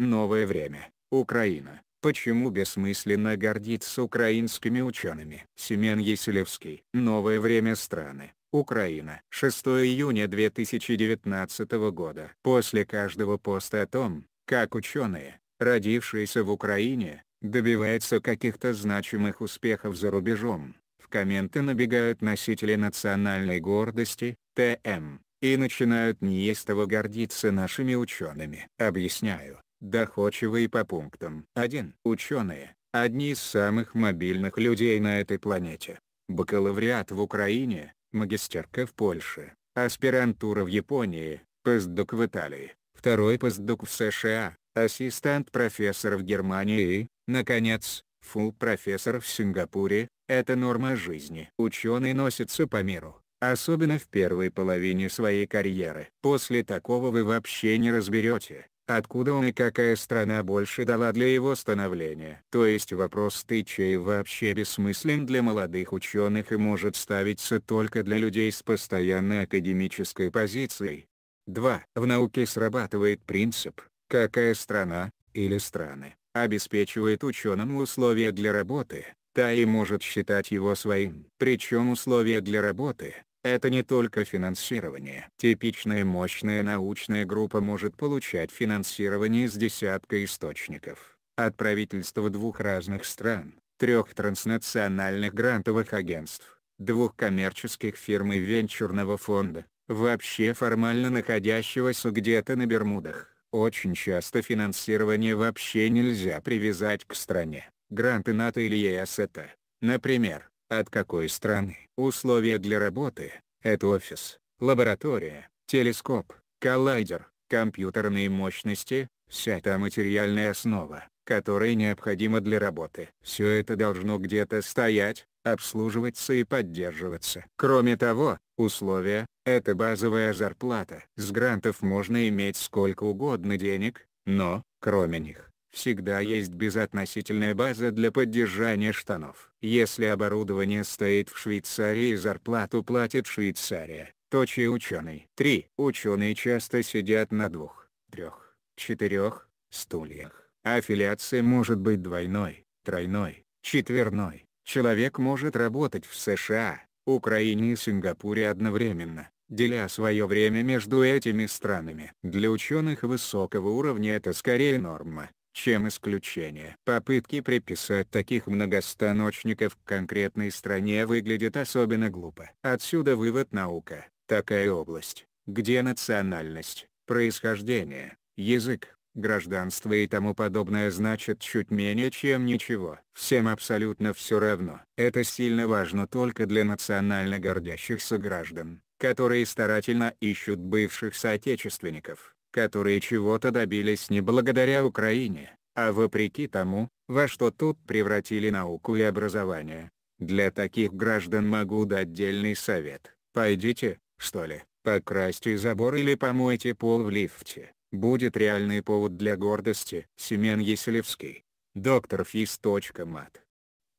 Новое время. Украина. Почему бессмысленно гордиться украинскими учеными? Семен Еселевский. Новое время страны. Украина. 6 июня 2019 года. После каждого поста о том, как ученые, родившиеся в Украине, добиваются каких-то значимых успехов за рубежом, в комменты набегают носители национальной гордости, ТМ, и начинают неистово гордиться нашими учеными. Объясняю, доходчиво по пунктам. 1. Ученые, одни из самых мобильных людей на этой планете. Бакалавриат в Украине, магистерка в Польше, аспирантура в Японии, постдок в Италии, второй постдок в США, ассистант профессора в Германии и, наконец, фул профессор в Сингапуре, это норма жизни. Ученые носятся по миру, особенно в первой половине своей карьеры. После такого вы вообще не разберете, откуда он и какая страна больше дала для его становления. То есть вопрос тычей вообще бессмыслен для молодых ученых и может ставиться только для людей с постоянной академической позицией. 2. В науке срабатывает принцип «какая страна» или «страны» обеспечивает ученому условия для работы, та и может считать его своим. Причем условия для работы, это не только финансирование. Типичная мощная научная группа может получать финансирование из десятка источников. От правительства двух разных стран, трех транснациональных грантовых агентств, двух коммерческих фирм и венчурного фонда, вообще формально находящегося где-то на Бермудах. Очень часто финансирование вообще нельзя привязать к стране. Гранты НАТО или ЕС это, например, от какой страны? Условия для работы — это офис, лаборатория, телескоп, коллайдер, компьютерные мощности, вся та материальная основа, которая необходима для работы. Все это должно где-то стоять, обслуживаться и поддерживаться. Кроме того, условия — это базовая зарплата. С грантов можно иметь сколько угодно денег, но, кроме них, всегда есть безотносительная база для поддержания штанов. Если оборудование стоит в Швейцарии и зарплату платит Швейцария, то чей ученый? 3. Ученые часто сидят на двух, трех, четырех стульях. Аффилиация может быть двойной, тройной, четверной. Человек может работать в США, Украине и Сингапуре одновременно деля свое время между этими странами. Для ученых высокого уровня это скорее норма, чем исключение. Попытки приписать таких многостаночников к конкретной стране выглядят особенно глупо. Отсюда вывод наука, такая область, где национальность, происхождение, язык, гражданство и тому подобное значит чуть менее чем ничего. Всем абсолютно все равно. Это сильно важно только для национально гордящихся граждан, которые старательно ищут бывших соотечественников которые чего-то добились не благодаря Украине, а вопреки тому, во что тут превратили науку и образование. Для таких граждан могу дать отдельный совет. Пойдите, что ли, покрасьте забор или помойте пол в лифте. Будет реальный повод для гордости. Семен Еселевский. Доктор физ.мат.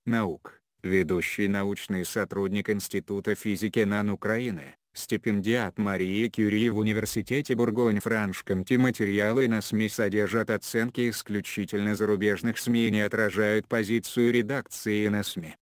Наук. Ведущий научный сотрудник Института физики НАН Украины. Стипендиат Марии Кюри в Университете Бургонь-Франш-Конти материалы на СМИ содержат оценки исключительно зарубежных СМИ и не отражают позицию редакции на СМИ.